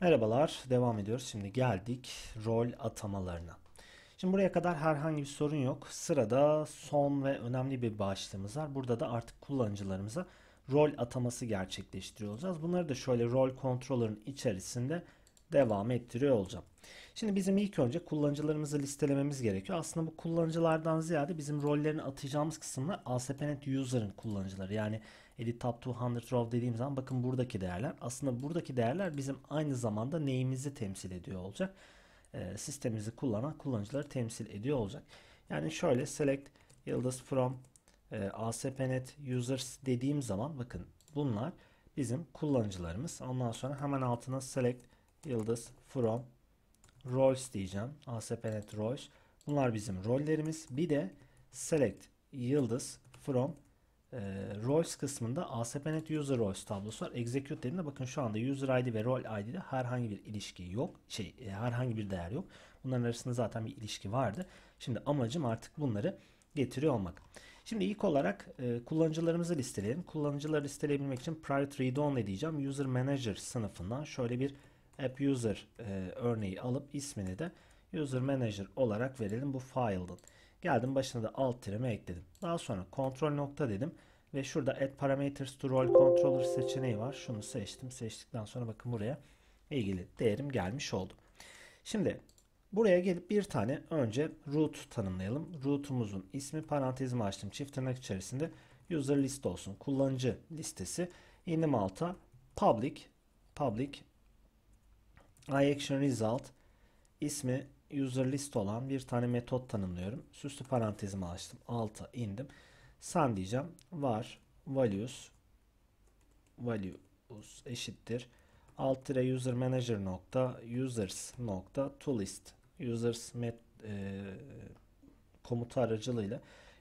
Merhabalar, devam ediyoruz. Şimdi geldik rol atamalarına. Şimdi buraya kadar herhangi bir sorun yok. Sırada son ve önemli bir başlığımız var. Burada da artık kullanıcılarımıza rol ataması gerçekleştiriyor olacağız. Bunları da şöyle rol controller'ın içerisinde devam ettiriyor olacağım. Şimdi bizim ilk önce kullanıcılarımızı listelememiz gerekiyor. Aslında bu kullanıcılardan ziyade bizim rollerini atayacağımız kısımlar ASP.NET User'ın kullanıcıları. Yani edit top 200 row dediğim zaman bakın buradaki değerler. Aslında buradaki değerler bizim aynı zamanda neyimizi temsil ediyor olacak. E, sistemimizi kullanan kullanıcıları temsil ediyor olacak. Yani şöyle select yıldız from e, ASP.NET users dediğim zaman bakın bunlar bizim kullanıcılarımız. Ondan sonra hemen altına select yıldız from roles diyeceğim. ASP.NET roles. Bunlar bizim rollerimiz. Bir de select yıldız from e, ee, roles kısmında ASP.NET User Roles tablosu var. Execute dediğinde bakın şu anda User ID ve Role ID'de herhangi bir ilişki yok. Şey e, herhangi bir değer yok. Bunların arasında zaten bir ilişki vardı. Şimdi amacım artık bunları getiriyor olmak. Şimdi ilk olarak e, kullanıcılarımızı listeleyelim. Kullanıcıları listeleyebilmek için private read only diyeceğim. User Manager sınıfından şöyle bir app user e, örneği alıp ismini de user manager olarak verelim bu file'ın. Geldim başına da alt tireme ekledim. Daha sonra kontrol nokta dedim. Ve şurada add parameters to role controller seçeneği var. Şunu seçtim. Seçtikten sonra bakın buraya ilgili değerim gelmiş oldu. Şimdi buraya gelip bir tane önce root tanımlayalım. Root'umuzun ismi parantezimi açtım. Çift tırnak içerisinde user list olsun. Kullanıcı listesi. İndim alta public public iAction result ismi user list olan bir tane metot tanımlıyorum. Süslü parantezimi açtım. Alta indim. Sen diyeceğim var values values eşittir alt tire user manager nokta users nokta to list users met e, komutu aracılığıyla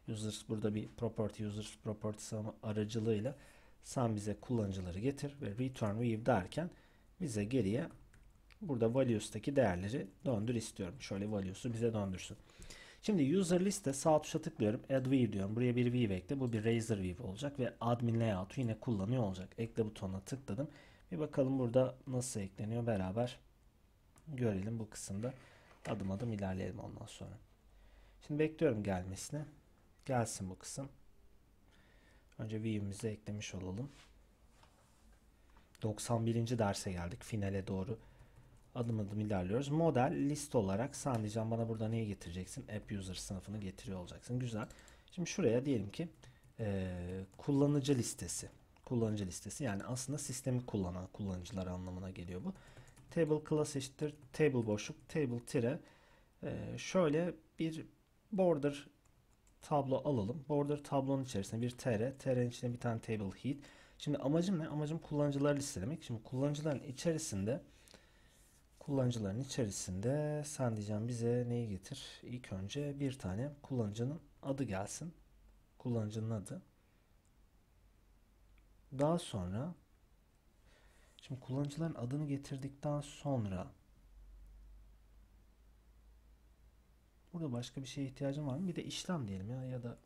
users burada bir property users properties aracılığıyla sen bize kullanıcıları getir ve return view derken bize geriye Burada values'taki değerleri döndür istiyorum. Şöyle values'u bize döndürsün. Şimdi user liste sağ tuşa tıklıyorum. Add view diyorum. Buraya bir view ekle. Bu bir razor view olacak ve admin layout'u yine kullanıyor olacak. Ekle butonuna tıkladım. Bir bakalım burada nasıl ekleniyor beraber görelim bu kısımda. Adım adım ilerleyelim ondan sonra. Şimdi bekliyorum gelmesini. Gelsin bu kısım. Önce view'ümüzü eklemiş olalım. 91. derse geldik. Finale doğru adım adım ilerliyoruz. Model list olarak sen diyeceğim bana burada neyi getireceksin? App user sınıfını getiriyor olacaksın. Güzel. Şimdi şuraya diyelim ki e, kullanıcı listesi. Kullanıcı listesi yani aslında sistemi kullanan kullanıcılar anlamına geliyor bu. Table class eşittir table boşluk table tire e, şöyle bir border tablo alalım. Border tablonun içerisinde bir tr, tr'nin içinde bir tane table heat. Şimdi amacım ne? Amacım kullanıcılar listelemek. Şimdi kullanıcıların içerisinde Kullanıcıların içerisinde sen diyeceğim bize neyi getir? İlk önce bir tane kullanıcının adı gelsin. Kullanıcının adı. Daha sonra şimdi kullanıcıların adını getirdikten sonra burada başka bir şeye ihtiyacım var mı? Bir de işlem diyelim ya ya da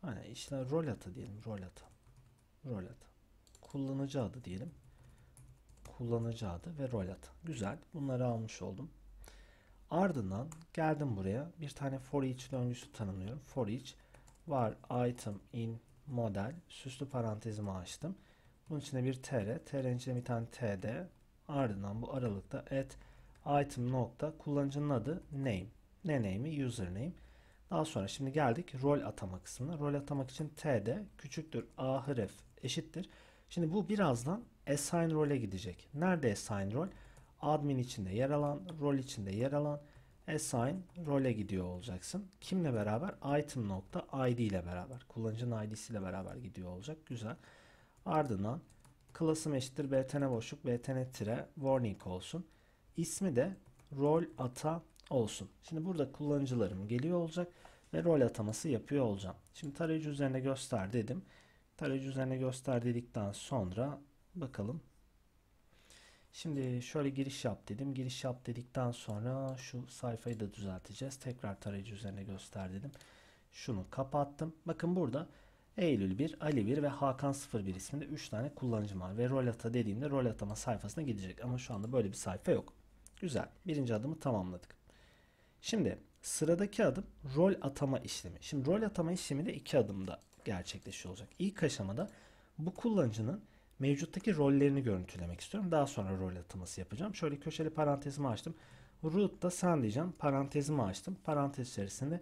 hani işlem rol atı diyelim. Rol atı. Rol atı. Kullanıcı adı diyelim kullanıcı adı ve rol adı. Güzel. Bunları almış oldum. Ardından geldim buraya. Bir tane for each döngüsü tanımlıyorum. For each var item in model süslü parantezimi açtım. Bunun içine bir tr, tr'nin içine bir tane td ardından bu aralıkta at item nokta kullanıcının adı name. Ne name'i? Username. Daha sonra şimdi geldik rol atama kısmına. Rol atamak için td küçüktür a href eşittir. Şimdi bu birazdan assign role e gidecek. Nerede assign role? Admin içinde yer alan, rol içinde yer alan assign role e gidiyor olacaksın. Kimle beraber? item.id ile beraber. Kullanıcının id'siyle beraber gidiyor olacak. Güzel. Ardından class'ım eşittir btn boşluk btn tire warning olsun. İsmi de rol ata olsun. Şimdi burada kullanıcılarım geliyor olacak ve rol ataması yapıyor olacağım. Şimdi tarayıcı üzerine göster dedim. Tarayıcı üzerine göster dedikten sonra Bakalım. Şimdi şöyle giriş yap dedim. Giriş yap dedikten sonra şu sayfayı da düzelteceğiz. Tekrar tarayıcı üzerine göster dedim. Şunu kapattım. Bakın burada Eylül 1, Ali 1 ve Hakan 01 isminde 3 tane kullanıcım var. Ve rol ata dediğimde rol atama sayfasına gidecek. Ama şu anda böyle bir sayfa yok. Güzel. Birinci adımı tamamladık. Şimdi sıradaki adım rol atama işlemi. Şimdi rol atama işlemi de iki adımda gerçekleşiyor olacak. İlk aşamada bu kullanıcının mevcuttaki rollerini görüntülemek istiyorum. Daha sonra rol atılması yapacağım. Şöyle köşeli parantezimi açtım. Root da sen diyeceğim. Parantezimi açtım. Parantez içerisinde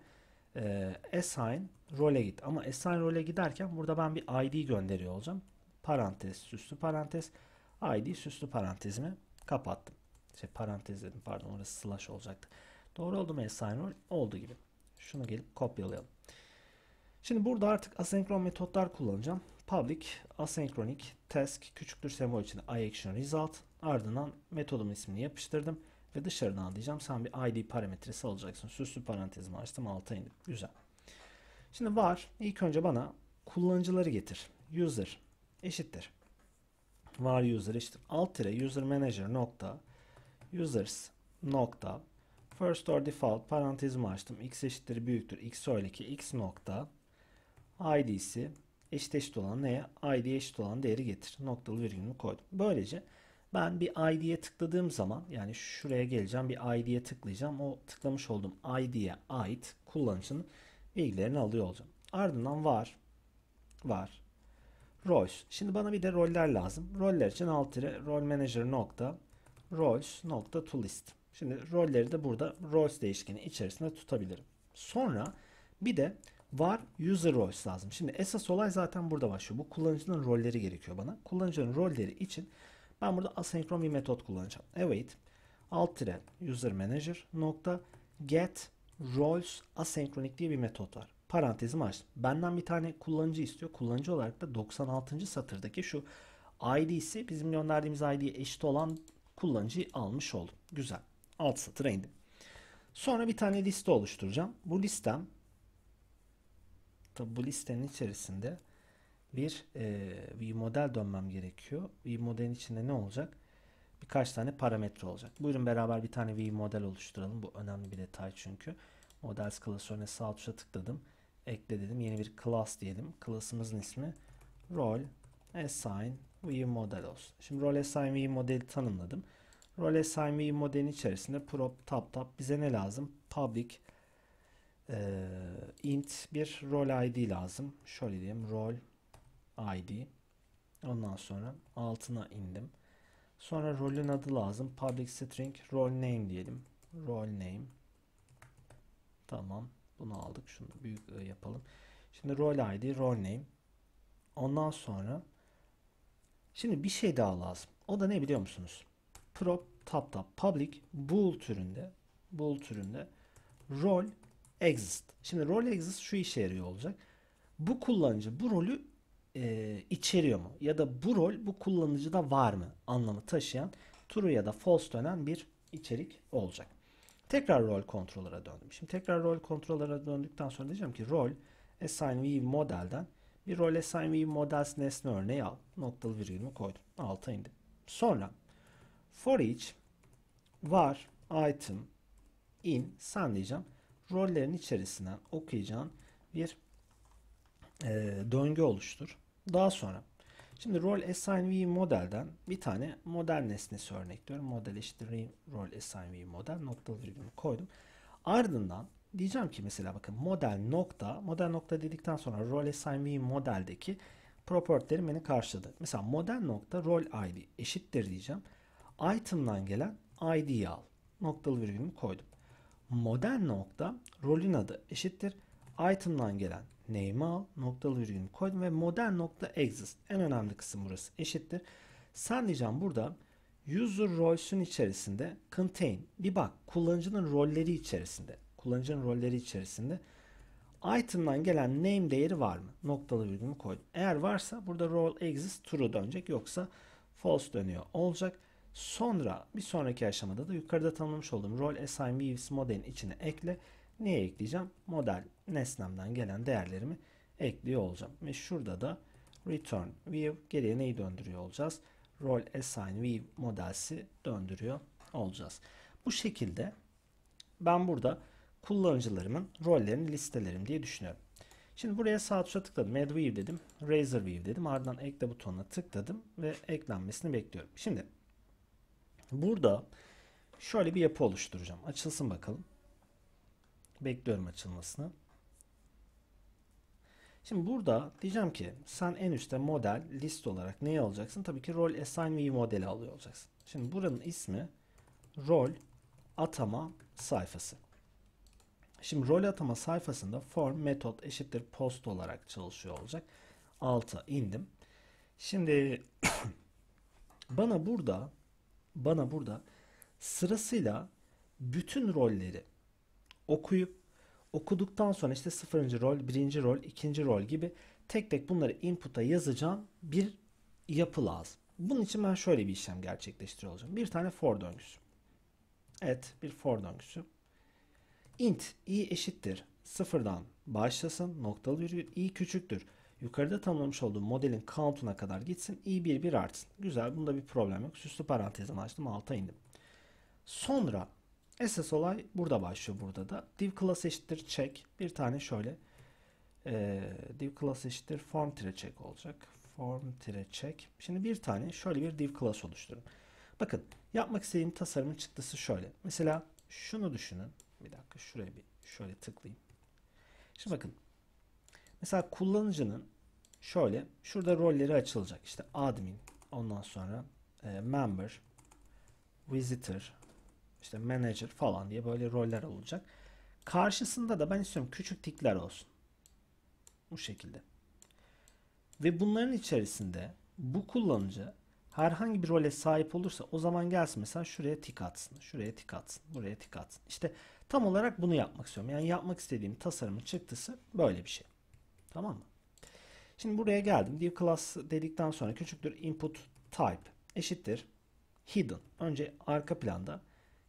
e, assign role git. Ama assign role giderken burada ben bir id gönderiyor olacağım. Parantez, süslü parantez. id süslü parantezimi kapattım. Şey parantez dedim pardon orası slash olacaktı. Doğru oldu mu assign role? Oldu gibi. Şunu gelip kopyalayalım. Şimdi burada artık asenkron metotlar kullanacağım public asynchronic task küçüktür sembol için iaction result ardından metodumun ismini yapıştırdım ve dışarıdan diyeceğim sen bir id parametresi alacaksın. Süslü parantezimi açtım alta indim. Güzel. Şimdi var ilk önce bana kullanıcıları getir. User eşittir. Var user eşittir. Alt tire user manager nokta users nokta first or default parantezimi açtım. x eşittir büyüktür x öyle ki x nokta id'si eşit eşit olan neye? ID'ye eşit olan değeri getir. Noktalı virgülümü koydum. Böylece ben bir ID'ye tıkladığım zaman yani şuraya geleceğim bir ID'ye tıklayacağım. O tıklamış olduğum ID'ye ait kullanıcının bilgilerini alıyor olacağım. Ardından var, var, roles. Şimdi bana bir de roller lazım. Roller için altire rol manager nokta roles nokta to list. Şimdi rolleri de burada roles değişkeni içerisinde tutabilirim. Sonra bir de var user roles lazım. Şimdi esas olay zaten burada başlıyor. Bu kullanıcının rolleri gerekiyor bana. Kullanıcının rolleri için ben burada asenkron bir metot kullanacağım. Await alt tire user manager nokta get roles asenkronik diye bir metot var. Parantezimi açtım. Benden bir tane kullanıcı istiyor. Kullanıcı olarak da 96. satırdaki şu ID'si bizim gönderdiğimiz ID'ye eşit olan kullanıcıyı almış oldum. Güzel. Alt satıra indim. Sonra bir tane liste oluşturacağım. Bu listem Tabi bu listenin içerisinde bir e, bir model dönmem gerekiyor. Bir modelin içinde ne olacak? Birkaç tane parametre olacak. Buyurun beraber bir tane V model oluşturalım. Bu önemli bir detay çünkü. Models klasörüne sağ tuşa tıkladım. Ekle dedim. Yeni bir class diyelim. Class'ımızın ismi rol assign view model olsun. Şimdi role assign view modeli tanımladım. Role assign view modelin içerisinde prop tap tap bize ne lazım? Public e, int bir rol id lazım. Şöyle diyeyim rol id. Ondan sonra altına indim. Sonra rolün adı lazım. Public string role name diyelim. role name. Tamam. Bunu aldık. Şunu büyük e, yapalım. Şimdi role id, role name. Ondan sonra şimdi bir şey daha lazım. O da ne biliyor musunuz? Prop, tap tap, public, bool türünde, bool türünde role exist. Şimdi rol exist şu işe yarıyor olacak. Bu kullanıcı bu rolü e, içeriyor mu? Ya da bu rol bu kullanıcıda var mı? Anlamı taşıyan true ya da false dönen bir içerik olacak. Tekrar rol kontrollara döndüm. Şimdi tekrar rol kontrollara döndükten sonra diyeceğim ki rol assign view modelden bir rol assign view models nesne örneği al. Noktalı virgülümü koydum. Alta indim. Sonra for each var item in sen diyeceğim rollerin içerisinden okuyacağın bir e, döngü oluştur. Daha sonra şimdi role assign view modelden bir tane model nesnesi örnekliyorum. Model eşittir Role assign view model noktalı virgülü koydum. Ardından diyeceğim ki mesela bakın model nokta model nokta dedikten sonra role assign view modeldeki property'lerim beni karşıladı. Mesela model nokta role id eşittir diyeceğim. Item'dan gelen id'yi al. Noktalı virgülümü koydum. Modern nokta rolün adı eşittir. Item'dan gelen name'i al, noktalı virgül koydum ve modern nokta exist. En önemli kısım burası eşittir. Sen diyeceğim burada user rols'ün içerisinde contain bir bak kullanıcının rolleri içerisinde kullanıcının rolleri içerisinde item'dan gelen name değeri var mı? Noktalı virgülü koydum. Eğer varsa burada role exist true dönecek yoksa false dönüyor olacak. Sonra bir sonraki aşamada da yukarıda tanımlamış olduğum role assign views modelin içine ekle. Neye ekleyeceğim? Model nesnemden gelen değerlerimi ekliyor olacağım. Ve şurada da return view geriye neyi döndürüyor olacağız? Role assign view modelsi döndürüyor olacağız. Bu şekilde ben burada kullanıcılarımın rollerini listelerim diye düşünüyorum. Şimdi buraya sağ tuşa tıkladım. Add View dedim. Razor View dedim. Ardından ekle butonuna tıkladım ve eklenmesini bekliyorum. Şimdi Burada şöyle bir yapı oluşturacağım. Açılsın bakalım. Bekliyorum açılmasını. Şimdi burada diyeceğim ki sen en üstte model list olarak neyi alacaksın? Tabii ki role assign view modeli alıyor olacaksın. Şimdi buranın ismi role atama sayfası. Şimdi role atama sayfasında form metot eşittir post olarak çalışıyor olacak. Alta indim. Şimdi bana burada bana burada sırasıyla bütün rolleri okuyup okuduktan sonra işte sıfırıncı rol, birinci rol, ikinci rol gibi tek tek bunları input'a yazacağım bir yapı lazım. Bunun için ben şöyle bir işlem gerçekleştiriyor olacağım. Bir tane for döngüsü. Evet bir for döngüsü. Int i eşittir sıfırdan başlasın noktalı virgül i küçüktür Yukarıda tanımlamış olduğum modelin count'una kadar gitsin. i bir bir artsın. Güzel. Bunda bir problem yok. Süslü parantezden açtım. Alta indim. Sonra esas olay burada başlıyor burada da. Div class eşittir check. Bir tane şöyle e, div class eşittir form tire check olacak. Form tire check. Şimdi bir tane şöyle bir div class oluşturun. Bakın yapmak istediğim tasarımın çıktısı şöyle. Mesela şunu düşünün. Bir dakika şuraya bir şöyle tıklayayım. Şimdi bakın Mesela kullanıcının şöyle şurada rolleri açılacak. İşte admin ondan sonra e, member, visitor, işte manager falan diye böyle roller olacak. Karşısında da ben istiyorum küçük tikler olsun. Bu şekilde. Ve bunların içerisinde bu kullanıcı herhangi bir role sahip olursa o zaman gelsin mesela şuraya tik atsın, şuraya tik atsın, buraya tik atsın. İşte tam olarak bunu yapmak istiyorum. Yani yapmak istediğim tasarımın çıktısı böyle bir şey. Tamam mı? Şimdi buraya geldim. Div class dedikten sonra küçüktür input type eşittir hidden. Önce arka planda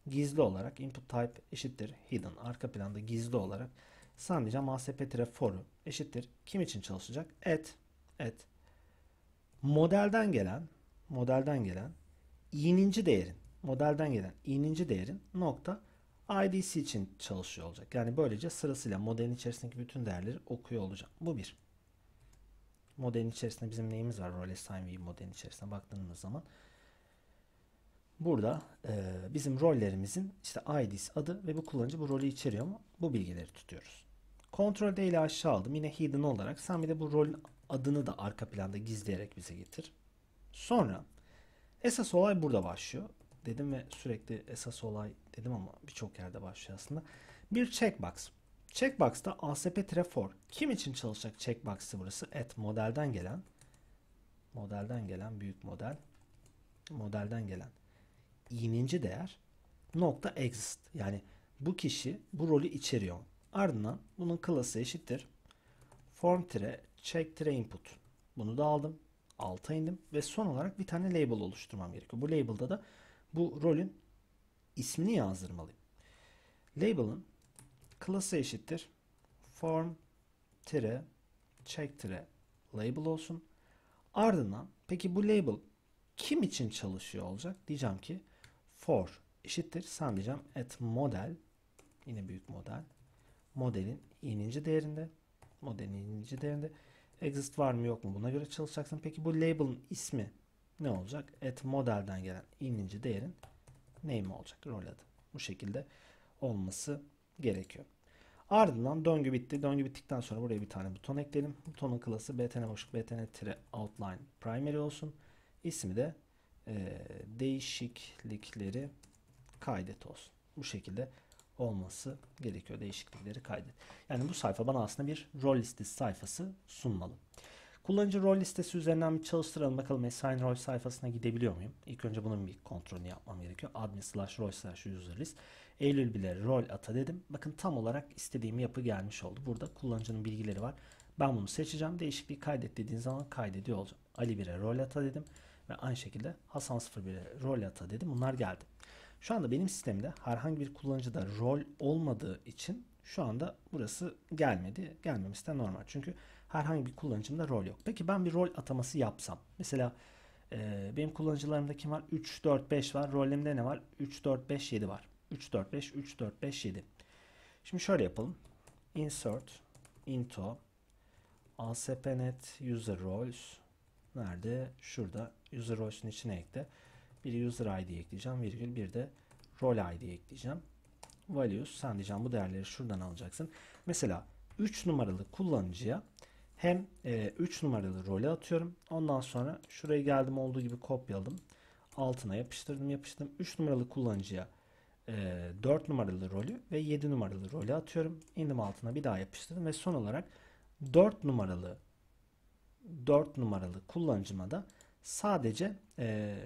gizli olarak input type eşittir hidden. Arka planda gizli olarak sadece ASP-for'u eşittir. Kim için çalışacak? Et. Et. Modelden gelen modelden gelen i'ninci değerin modelden gelen i'ninci değerin nokta IDC için çalışıyor olacak. Yani böylece sırasıyla modelin içerisindeki bütün değerleri okuyor olacak. Bu bir. Modelin içerisinde bizim neyimiz var? Role assign view modelin içerisine baktığımız zaman burada e, bizim rollerimizin işte ID'si adı ve bu kullanıcı bu rolü içeriyor mu? Bu bilgileri tutuyoruz. Ctrl D ile aşağı aldım. Yine hidden olarak sen bir de bu rolün adını da arka planda gizleyerek bize getir. Sonra esas olay burada başlıyor dedim ve sürekli esas olay dedim ama birçok yerde başlıyor aslında. Bir checkbox. Checkbox'ta ASP-for kim için çalışacak checkbox'ı burası? Et modelden gelen modelden gelen büyük model modelden gelen iğninci değer nokta exist yani bu kişi bu rolü içeriyor. Ardından bunun klası eşittir form tire check tire input. Bunu da aldım. Alta indim ve son olarak bir tane label oluşturmam gerekiyor. Bu label'da da bu rolün ismini yazdırmalıyım. Label'ın class'a eşittir form tire check tire label olsun. Ardından peki bu label kim için çalışıyor olacak? Diyeceğim ki for eşittir. Sen diyeceğim at model yine büyük model modelin ininci değerinde modelin ininci değerinde exist var mı yok mu buna göre çalışacaksın. Peki bu label'ın ismi ne olacak? Et modelden gelen ininci değerin name olacak. Rol adı. Bu şekilde olması gerekiyor. Ardından döngü bitti. Döngü bittikten sonra buraya bir tane buton ekleyelim. Butonun klası btn boşluk btn-outline primary olsun. İsmi de e, değişiklikleri kaydet olsun. Bu şekilde olması gerekiyor. Değişiklikleri kaydet. Yani bu sayfa bana aslında bir rol listesi sayfası sunmalı. Kullanıcı rol listesi üzerinden bir çalıştıralım bakalım assign rol sayfasına gidebiliyor muyum? İlk önce bunun bir kontrolünü yapmam gerekiyor. admin slash rol slash user list. Eylül bile rol ata dedim. Bakın tam olarak istediğim yapı gelmiş oldu. Burada kullanıcının bilgileri var. Ben bunu seçeceğim. Değişikliği kaydet dediğin zaman kaydediyor olacağım. Ali 1'e rol ata dedim. Ve aynı şekilde Hasan 01'e rol ata dedim. Bunlar geldi. Şu anda benim sistemde herhangi bir kullanıcıda rol olmadığı için şu anda burası gelmedi. Gelmemesi de normal. Çünkü herhangi bir kullanıcımda rol yok. Peki ben bir rol ataması yapsam. Mesela e, benim kullanıcılarımda kim var? 3, 4, 5 var. Rolümde ne var? 3, 4, 5, 7 var. 3, 4, 5, 3, 4, 5, 7. Şimdi şöyle yapalım. Insert into ASP.NET user roles nerede? Şurada user roles'un içine ekle. Bir user id ekleyeceğim. Virgül bir de rol id ekleyeceğim. Values sen diyeceğim bu değerleri şuradan alacaksın. Mesela 3 numaralı kullanıcıya hem 3 e, numaralı role atıyorum. Ondan sonra şuraya geldim olduğu gibi kopyaladım. Altına yapıştırdım yapıştırdım. 3 numaralı kullanıcıya e, numaralı rolü ve 7 numaralı rolü atıyorum. İndim altına bir daha yapıştırdım ve son olarak 4 numaralı 4 numaralı kullanıcıma da sadece e,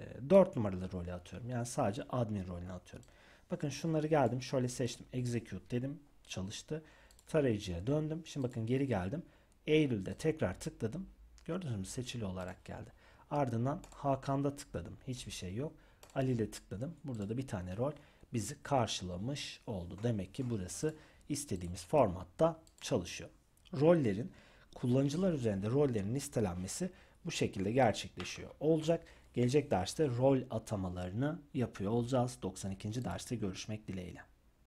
numaralı rolü atıyorum. Yani sadece admin rolünü atıyorum. Bakın şunları geldim şöyle seçtim execute dedim çalıştı. Tarayıcıya döndüm. Şimdi bakın geri geldim. Eylül'de tekrar tıkladım. Gördünüz mü seçili olarak geldi. Ardından Hakan'da tıkladım. Hiçbir şey yok. Ali'de tıkladım. Burada da bir tane rol bizi karşılamış oldu. Demek ki burası istediğimiz formatta çalışıyor. Rollerin kullanıcılar üzerinde rollerin listelenmesi bu şekilde gerçekleşiyor olacak. Gelecek derste rol atamalarını yapıyor olacağız. 92. derste görüşmek dileğiyle.